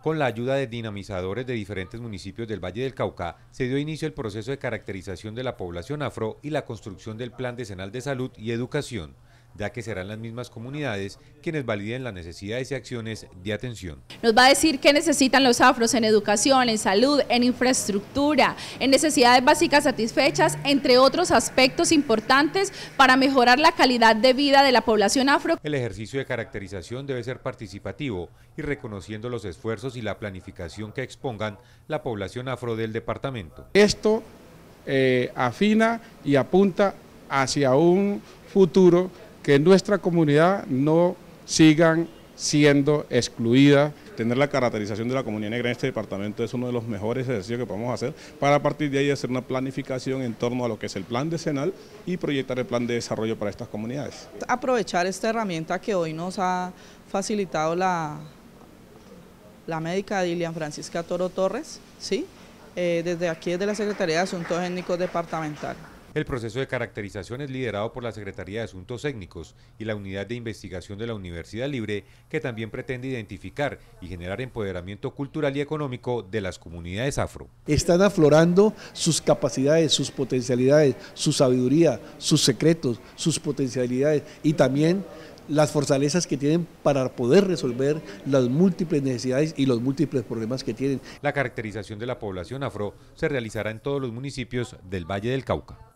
Con la ayuda de dinamizadores de diferentes municipios del Valle del Cauca, se dio inicio el proceso de caracterización de la población afro y la construcción del Plan Decenal de Salud y Educación, ya que serán las mismas comunidades quienes validen las necesidades y acciones de atención. Nos va a decir qué necesitan los afros en educación, en salud, en infraestructura, en necesidades básicas satisfechas, entre otros aspectos importantes para mejorar la calidad de vida de la población afro. El ejercicio de caracterización debe ser participativo y reconociendo los esfuerzos y la planificación que expongan la población afro del departamento. Esto eh, afina y apunta hacia un futuro que en nuestra comunidad no sigan siendo excluidas. Tener la caracterización de la comunidad negra en este departamento es uno de los mejores ejercicios que podemos hacer para a partir de ahí hacer una planificación en torno a lo que es el plan decenal y proyectar el plan de desarrollo para estas comunidades. Aprovechar esta herramienta que hoy nos ha facilitado la, la médica Dilian Francisca Toro Torres, ¿sí? Eh, desde aquí, desde la Secretaría de Asuntos Étnicos Departamental. El proceso de caracterización es liderado por la Secretaría de Asuntos Técnicos y la Unidad de Investigación de la Universidad Libre, que también pretende identificar y generar empoderamiento cultural y económico de las comunidades afro. Están aflorando sus capacidades, sus potencialidades, su sabiduría, sus secretos, sus potencialidades y también las fortalezas que tienen para poder resolver las múltiples necesidades y los múltiples problemas que tienen. La caracterización de la población afro se realizará en todos los municipios del Valle del Cauca.